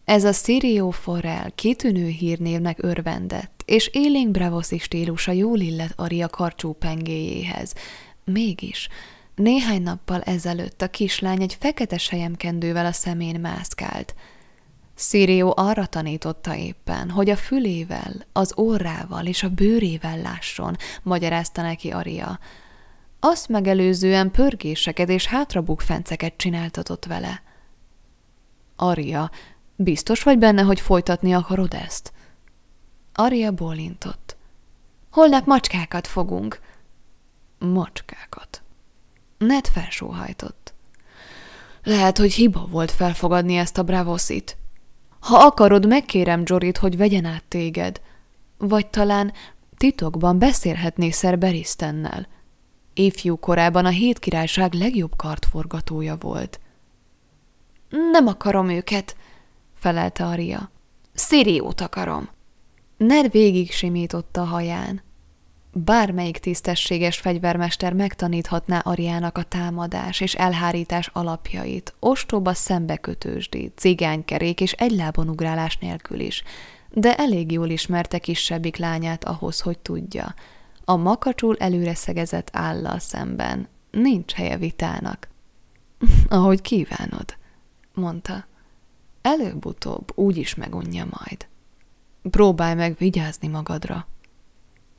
Ez a Szírió Forel kitűnő hírnévnek örvendett, és élénk bravoszi stílusa jól illett Aria karcsú pengéjéhez. Mégis, néhány nappal ezelőtt a kislány egy fekete sejemkendővel a szemén mászkált. Szírió arra tanította éppen, hogy a fülével, az orrával és a bőrével lásson, magyarázta neki Aria. Azt megelőzően pörgéseket és hátrabukfenceket csináltatott vele. Aria, biztos vagy benne, hogy folytatni akarod ezt? Aria bólintott. Holnap macskákat fogunk. Macskákat. Ned felsóhajtott. Lehet, hogy hiba volt felfogadni ezt a bravoszit. Ha akarod, megkérem Jorit, hogy vegyen át téged. Vagy talán titokban beszélhetné Szer Beristennel. Ifjú korában a hét királyság legjobb kartforgatója volt. Nem akarom őket, felelte Aria. Sziriót akarom. Ned végig simította a haján. Bármelyik tisztességes fegyvermester megtaníthatná Ariának a támadás és elhárítás alapjait, ostoba szembekötősdi, cigánykerék és egylábon ugrálás nélkül is, de elég jól ismerte kisebbik lányát ahhoz, hogy tudja. A makacsul előre szegezett állal szemben. Nincs helye vitának. Ahogy kívánod, mondta. Előbb-utóbb úgy is megunja majd. Próbálj meg vigyázni magadra.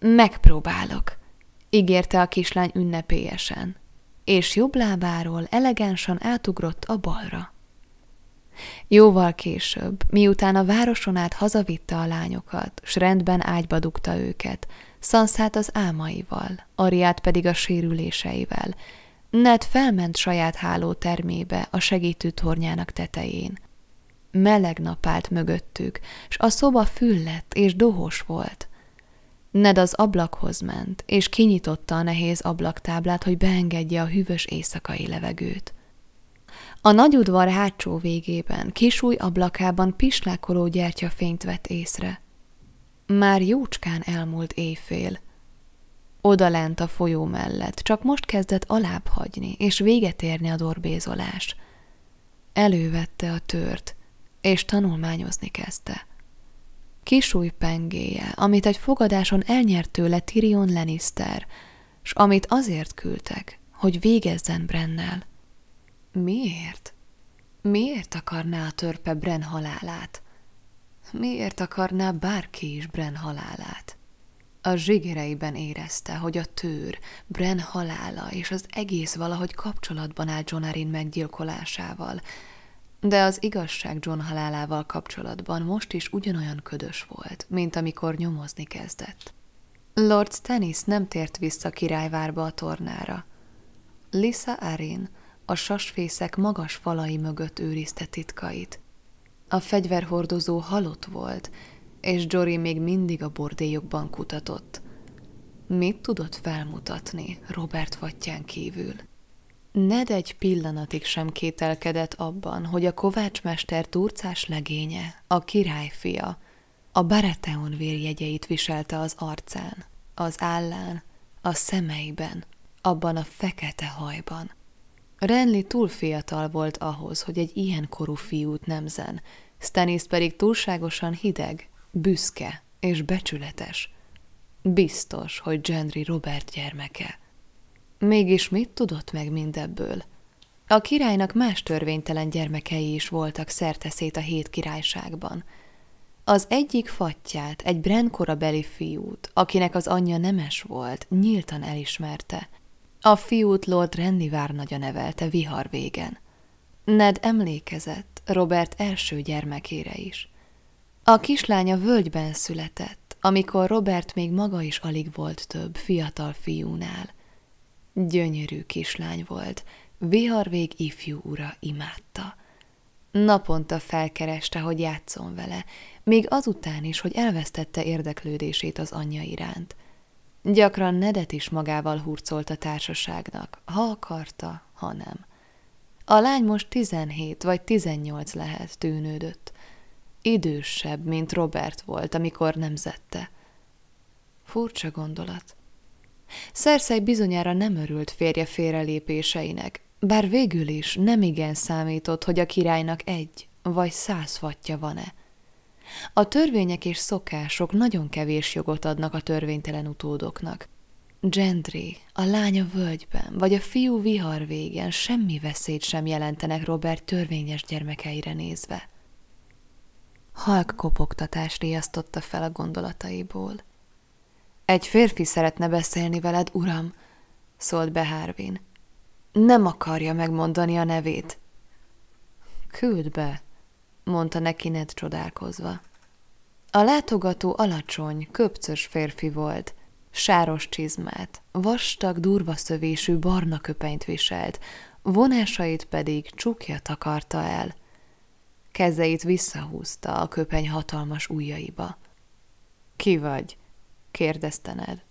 Megpróbálok, ígérte a kislány ünnepélyesen, és jobb lábáról elegánsan átugrott a balra. Jóval később, miután a városon át hazavitte a lányokat, s rendben ágyba dugta őket, Szanszát az álmaival, Ariát pedig a sérüléseivel, Ned felment saját háló termébe a segítő tornyának tetején. Meleg nap állt mögöttük, s a szoba füllett és dohos volt – Ned az ablakhoz ment, és kinyitotta a nehéz ablaktáblát, hogy beengedje a hűvös éjszakai levegőt. A nagy udvar hátsó végében, kisúj ablakában pislákoló fényt vett észre. Már jócskán elmúlt éjfél. Oda lent a folyó mellett, csak most kezdett alább hagyni, és véget érni a dorbézolás. Elővette a tört, és tanulmányozni kezdte kisúj pengéje, amit egy fogadáson elnyert tőle Tyrion Lannister, s amit azért küldtek, hogy végezzen Brennel. Miért? Miért akarná a törpe Bren halálát? Miért akarná bárki is Bren halálát? A zsigereiben érezte, hogy a tőr, Bren halála és az egész valahogy kapcsolatban áll Jonarin meggyilkolásával, de az igazság John halálával kapcsolatban most is ugyanolyan ködös volt, mint amikor nyomozni kezdett. Lord Stannis nem tért vissza királyvárba a tornára. Lisa Arin a sasfészek magas falai mögött őrizte titkait. A fegyverhordozó halott volt, és Jory még mindig a bordélyokban kutatott. Mit tudott felmutatni Robert Fattyán kívül? Ned egy pillanatig sem kételkedett abban, hogy a kovácsmester turcás legénye, a királyfia, a Baratheon vérjegyeit viselte az arcán, az állán, a szemeiben, abban a fekete hajban. Renly túl fiatal volt ahhoz, hogy egy ilyen korú fiút nemzen, Stanis pedig túlságosan hideg, büszke és becsületes. Biztos, hogy Gendry Robert gyermeke – Mégis mit tudott meg mindebből? A királynak más törvénytelen gyermekei is voltak szerteszét a hét királyságban. Az egyik fattyát, egy brenkorabeli fiút, akinek az anyja nemes volt, nyíltan elismerte. A fiút Lord Rendivár nagya nevelte vihar végen. Ned emlékezett Robert első gyermekére is. A kislánya völgyben született, amikor Robert még maga is alig volt több fiatal fiúnál – Gyönyörű kislány volt, viharvég ifjú ura imádta. Naponta felkereste, hogy játszon vele, még azután is, hogy elvesztette érdeklődését az anyja iránt. Gyakran Nedet is magával hurcolt a társaságnak, ha akarta, ha nem. A lány most 17 vagy 18 lehet, tűnődött. Idősebb, mint Robert volt, amikor nemzette. Furcsa gondolat. Szerszej bizonyára nem örült férje félrelépéseinek, bár végül is nem igen számított, hogy a királynak egy vagy száz vatja van-e. A törvények és szokások nagyon kevés jogot adnak a törvénytelen utódoknak. Gendry, a lánya völgyben, vagy a fiú vihar végén semmi veszélyt sem jelentenek Robert törvényes gyermekeire nézve. Halk kopogtatás riasztotta fel a gondolataiból. Egy férfi szeretne beszélni veled, uram, szólt be Harvin. Nem akarja megmondani a nevét. Küld be, mondta neki Ned csodálkozva. A látogató alacsony, köpcös férfi volt, sáros csizmát, vastag, durva szövésű barna köpenyt viselt, vonásait pedig csukja takarta el. Kezeit visszahúzta a köpeny hatalmas ujjaiba. – Ki vagy? kérdeztened.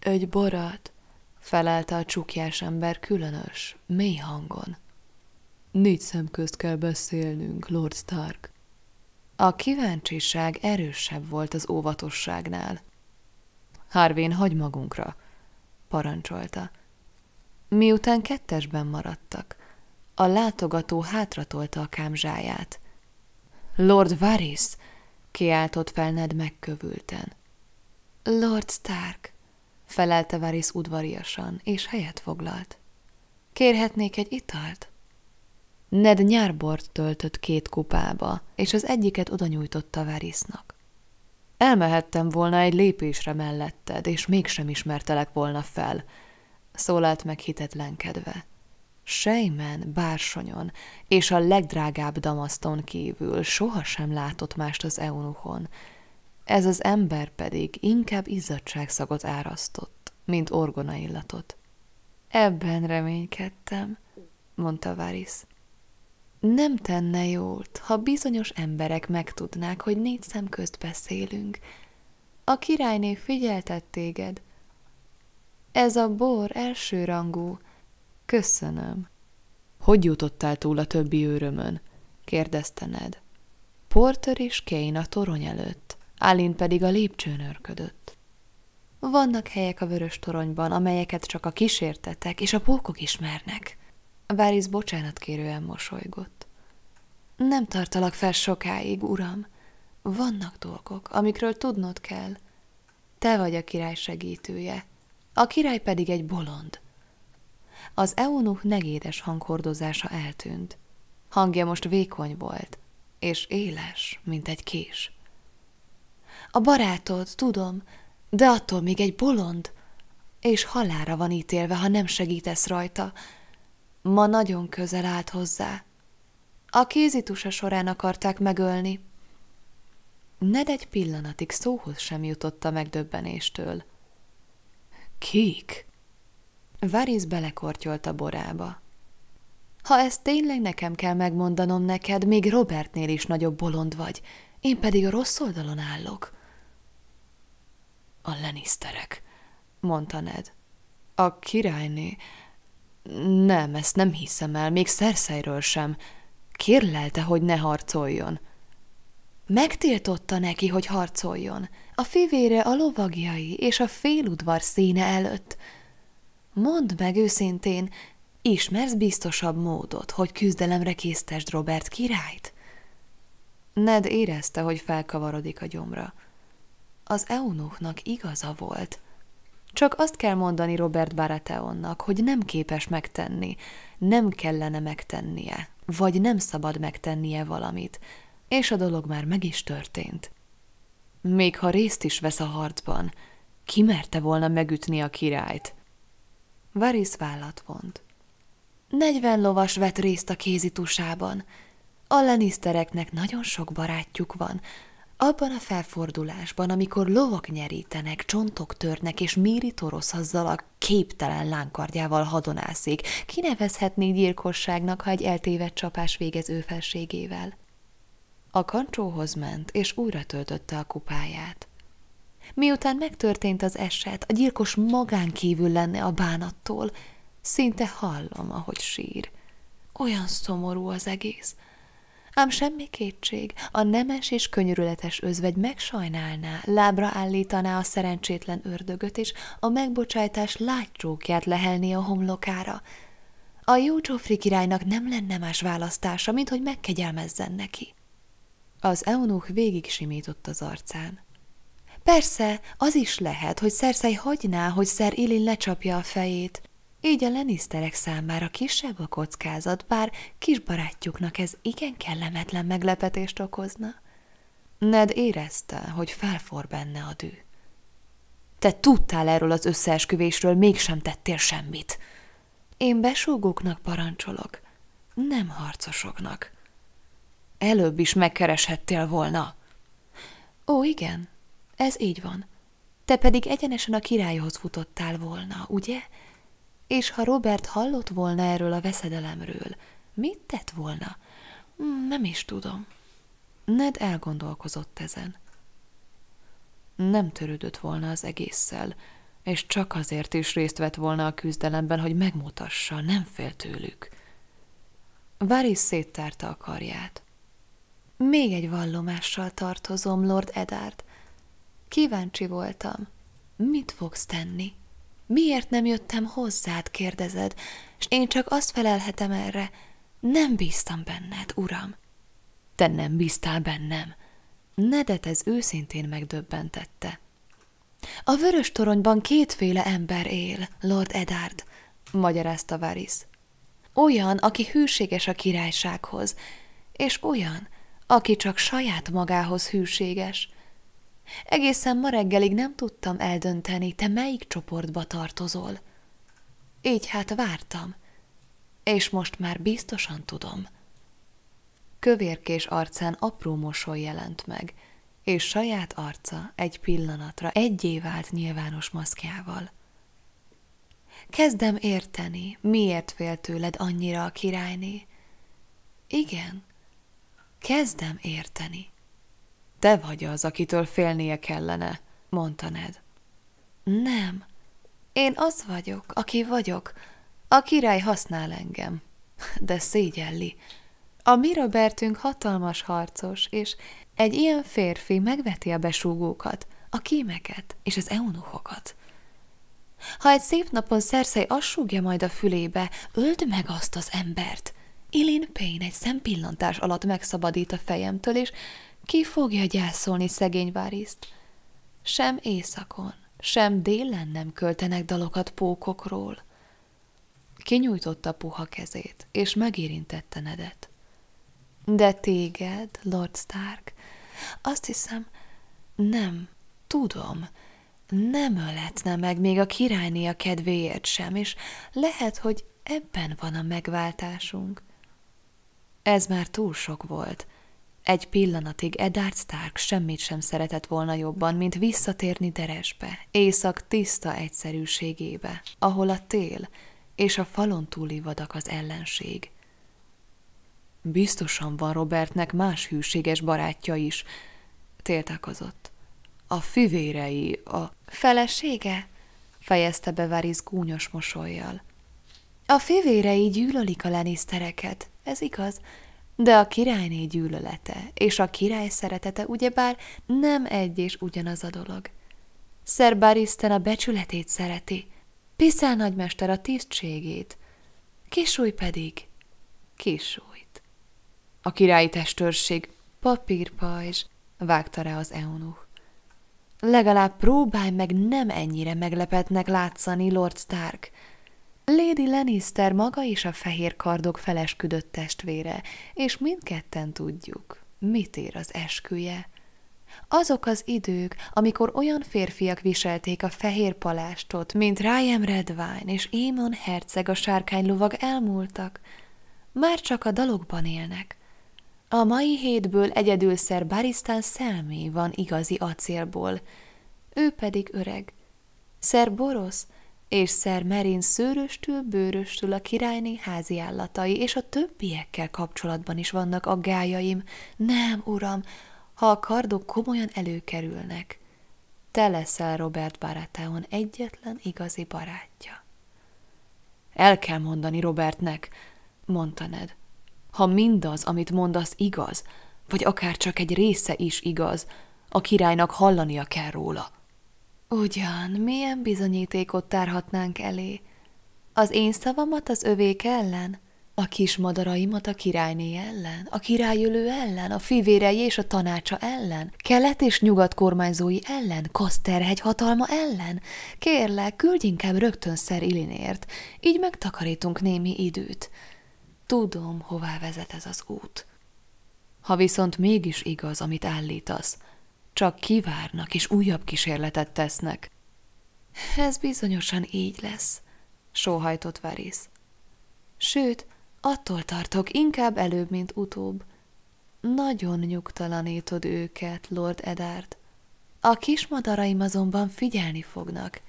Ögy borat, felelte a csukjás ember különös, mély hangon. Négy szem közt kell beszélnünk, Lord Stark. A kíváncsiság erősebb volt az óvatosságnál. Harvin, hagy magunkra, parancsolta. Miután kettesben maradtak, a látogató hátratolta a kámzsáját. Lord Varys! kiáltott fel Ned megkövülten. Lord Stark, felelte Varys udvariasan, és helyet foglalt. Kérhetnék egy italt? Ned nyárbort töltött két kupába, és az egyiket oda nyújtotta Varysnak. Elmehettem volna egy lépésre melletted, és mégsem ismertelek volna fel, szólalt meg hitetlenkedve. Sejmen, bársonyon és a legdrágább damaszton kívül sohasem látott mást az eunuchon, ez az ember pedig inkább izzadságszagot árasztott, mint orgonaillatot. Ebben reménykedtem, mondta Váris. Nem tenne jót, ha bizonyos emberek megtudnák, hogy négy szem közt beszélünk. A királyné figyeltett téged. Ez a bor elsőrangú. Köszönöm. Hogy jutottál túl a többi őrömön? kérdezte Ned. Porter és Kane a torony előtt. Alin pedig a lépcsőn örködött. Vannak helyek a vörös toronyban, amelyeket csak a kísértetek és a pókok ismernek. Váris bocsánatkérően mosolygott. Nem tartalak fel sokáig, uram. Vannak dolgok, amikről tudnod kell. Te vagy a király segítője, a király pedig egy bolond. Az eunuch negédes hanghordozása eltűnt. Hangja most vékony volt, és éles, mint egy kés. A barátod, tudom, de attól még egy bolond, és halára van ítélve, ha nem segítesz rajta. Ma nagyon közel állt hozzá. A kézitusa során akarták megölni. Ned egy pillanatig szóhoz sem jutott a megdöbbenéstől. Kik? Varys belekortyolt a borába. Ha ezt tényleg nekem kell megmondanom neked, még Robertnél is nagyobb bolond vagy, én pedig a rossz oldalon állok a leniszterek, mondta Ned. A királyné... Nem, ezt nem hiszem el, még szerszeiről sem. Kérlelte, hogy ne harcoljon. Megtiltotta neki, hogy harcoljon. A fivére a lovagjai és a féludvar színe előtt. Mondd meg őszintén, ismersz biztosabb módot, hogy küzdelemre késztesd Robert királyt? Ned érezte, hogy felkavarodik a gyomra az eunuchnak igaza volt. Csak azt kell mondani Robert Baratheonnak, hogy nem képes megtenni, nem kellene megtennie, vagy nem szabad megtennie valamit, és a dolog már meg is történt. Még ha részt is vesz a harcban, ki merte volna megütni a királyt? Varys vállat vont. Negyven lovas vett részt a kézitusában. A lenisztereknek nagyon sok barátjuk van, abban a felfordulásban, amikor lovak nyerítenek, csontok törnek, és Míri Torosz azzal a képtelen lánkardjával hadonászik, kinevezhetné gyilkosságnak, ha egy eltévedt csapás végez ő felségével. A kancsóhoz ment, és újra töltötte a kupáját. Miután megtörtént az eset, a gyilkos magán kívül lenne a bánattól, szinte hallom, ahogy sír. Olyan szomorú az egész – ám semmi kétség, a nemes és könyörületes özvegy megsajnálná, lábra állítaná a szerencsétlen ördögöt, és a megbocsájtás látcsókját lehelné a homlokára. A jó Csófri királynak nem lenne más választása, mint hogy megkegyelmezzen neki. Az eunuch végig simított az arcán. Persze, az is lehet, hogy Szerszej hagyná, hogy Szer Ilin lecsapja a fejét, így a leniszterek számára kisebb a kockázat, bár kis barátjuknak ez igen kellemetlen meglepetést okozna. Ned érezte, hogy felfor benne a dű. Te tudtál erről az összeesküvésről, mégsem tettél semmit. Én besúgóknak parancsolok, nem harcosoknak. Előbb is megkereshettél volna. Ó, igen, ez így van. Te pedig egyenesen a királyhoz futottál volna, ugye? – és ha Robert hallott volna erről a veszedelemről, mit tett volna? Hmm, nem is tudom. Ned elgondolkozott ezen. Nem törődött volna az egésszel, és csak azért is részt vett volna a küzdelemben, hogy megmutassa, nem fél tőlük. Varys széttárta a karját. Még egy vallomással tartozom, Lord Edard. Kíváncsi voltam, mit fogsz tenni? Miért nem jöttem hozzád, kérdezed, és én csak azt felelhetem erre, nem bíztam benned, uram. Te nem bíztál bennem. Nedet ez őszintén megdöbbentette. A vörös toronyban kétféle ember él, Lord Edard, magyarázta Varys. Olyan, aki hűséges a királysághoz, és olyan, aki csak saját magához hűséges – Egészen ma reggelig nem tudtam eldönteni, te melyik csoportba tartozol. Így hát vártam, és most már biztosan tudom. Kövérkés arcán apró mosoly jelent meg, és saját arca egy pillanatra egyé vált nyilvános maszkjával. Kezdem érteni, miért fél tőled annyira a királyné. Igen, kezdem érteni. Te vagy az, akitől félnie kellene, mondta Ned. Nem, én az vagyok, aki vagyok. A király használ engem. De szégyelli. A mi Robertünk hatalmas harcos, és egy ilyen férfi megveti a besúgókat, a kímeket és az eunuhokat. Ha egy szép napon Szerszei assúgja majd a fülébe, öld meg azt az embert. Ilin Payne egy szempillantás alatt megszabadít a fejemtől, és ki fogja gyászolni szegény váriszt? Sem éjszakon, sem délen nem költenek dalokat pókokról. Kinyújtotta puha kezét, és megérintette Nedet. De téged, Lord Stark, azt hiszem, nem, tudom, nem öletne meg még a királyné a kedvéért sem, és lehet, hogy ebben van a megváltásunk. Ez már túl sok volt – egy pillanatig Edard Stark semmit sem szeretett volna jobban, mint visszatérni Deresbe, éjszak tiszta egyszerűségébe, ahol a tél és a falon túli vadak az ellenség. Biztosan van Robertnek más hűséges barátja is, tiltakozott. A fivérei, a... Felesége? fejezte be Varys gúnyos mosolyjal. A fivérei gyűlölik a lenisztereket, ez igaz, de a királyné gyűlölete és a király szeretete ugyebár nem egy és ugyanaz a dolog. Szer Baristen a becsületét szereti, Piszál nagymester a tisztségét, Kisúj pedig kisújt. A királyi testőrség papírpajzs, vágta rá az eunuch. Legalább próbálj meg nem ennyire meglepetnek látszani, Lord Stark – Lady Lannister maga is a fehér kardok felesküdött testvére, és mindketten tudjuk, mit ér az esküje. Azok az idők, amikor olyan férfiak viselték a fehér palástot, mint Ryan Redwine és Émon herceg a sárkánylovag elmúltak, már csak a dalokban élnek. A mai hétből egyedül Szer Barisztán Szelmi van igazi acélból, ő pedig öreg. Szer Borosz és Szer Merin szőröstül, bőröstül a királyné házi állatai és a többiekkel kapcsolatban is vannak aggájaim. Nem, uram, ha a kardok komolyan előkerülnek. Te leszel Robert Baratheon egyetlen igazi barátja. El kell mondani Robertnek, mondta Ned. Ha mindaz, amit mondasz, igaz, vagy akár csak egy része is igaz, a királynak hallania kell róla. Ugyan, milyen bizonyítékot tárhatnánk elé? Az én szavamat az övék ellen? A kis madaraimat a királyné ellen? A királyülő ellen? A fivérei és a tanácsa ellen? Kelet és nyugat kormányzói ellen? Koszterhegy hatalma ellen? Kérlek, küldj inkább rögtön Szer Ilinért, így megtakarítunk némi időt. Tudom, hová vezet ez az út. Ha viszont mégis igaz, amit állítasz, csak kivárnak és újabb kísérletet tesznek. Ez bizonyosan így lesz, sóhajtott Verész. Sőt, attól tartok, inkább előbb, mint utóbb. Nagyon nyugtalanítod őket, Lord Edard. A kismadaraim azonban figyelni fognak,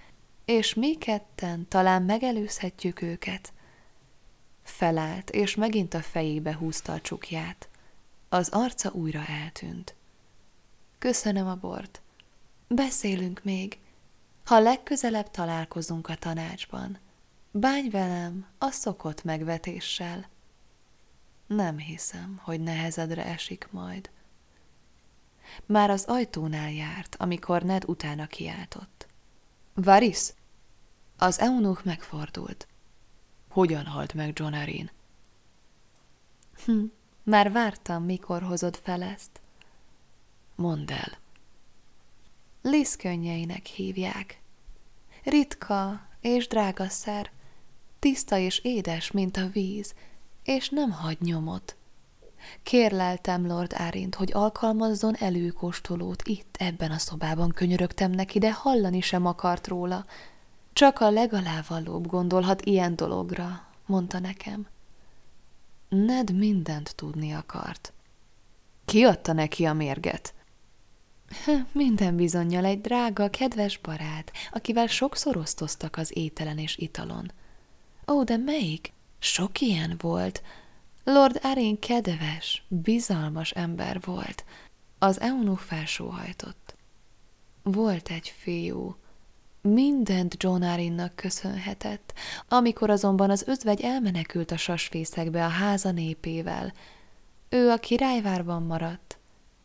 és mi ketten talán megelőzhetjük őket. Felállt, és megint a fejébe húzta a csukját. Az arca újra eltűnt. Köszönöm a bort. Beszélünk még, ha legközelebb találkozunk a tanácsban. bány velem a szokott megvetéssel. Nem hiszem, hogy nehezedre esik majd. Már az ajtónál járt, amikor Ned utána kiáltott. Varis! Az eunuch megfordult. Hogyan halt meg John Arin? Hm, már vártam, mikor hozod fel ezt mondd el. Liszkönnyeinek hívják. Ritka és drága szer, tiszta és édes, mint a víz, és nem hagy nyomot. Kérleltem Lord Árint, hogy alkalmazzon előkóstolót itt, ebben a szobában könyörögtem neki, de hallani sem akart róla. Csak a legalávalóbb gondolhat ilyen dologra, mondta nekem. Ned mindent tudni akart. Ki adta neki a mérget? Minden bizonyal egy drága, kedves barát, akivel sokszor osztoztak az ételen és italon. Ó, de melyik? Sok ilyen volt. Lord Arin kedves, bizalmas ember volt. Az Eunu felsóhajtott. Volt egy fiú. Mindent John Arinnak köszönhetett, amikor azonban az özvegy elmenekült a sasfészekbe a háza népével. Ő a királyvárban maradt,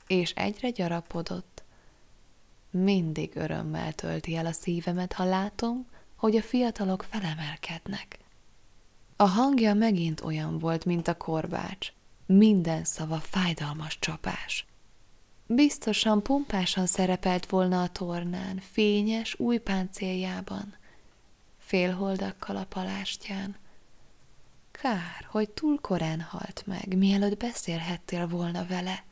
és egyre gyarapodott mindig örömmel tölti el a szívemet, ha látom, hogy a fiatalok felemelkednek. A hangja megint olyan volt, mint a korbács. Minden szava fájdalmas csapás. Biztosan pompásan szerepelt volna a tornán, fényes új páncéljában, félholdakkal a palástján. Kár, hogy túl korán halt meg, mielőtt beszélhettél volna vele.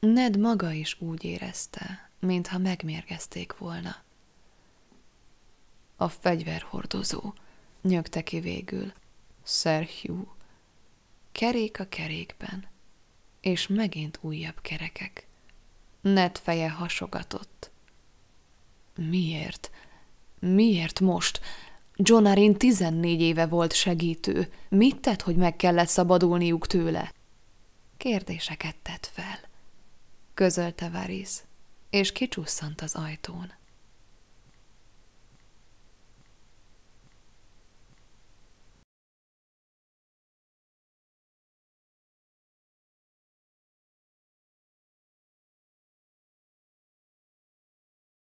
Ned maga is úgy érezte, mintha megmérgezték volna. A fegyverhordozó, nyögte ki végül, Sir Hugh. Kerék a kerékben, és megint újabb kerekek. Ned feje hasogatott. Miért? Miért most? John Arin 14 éve volt segítő. Mit tett, hogy meg kellett szabadulniuk tőle? Kérdéseket tett fel. Közölte Varys és kicsusszant az ajtón.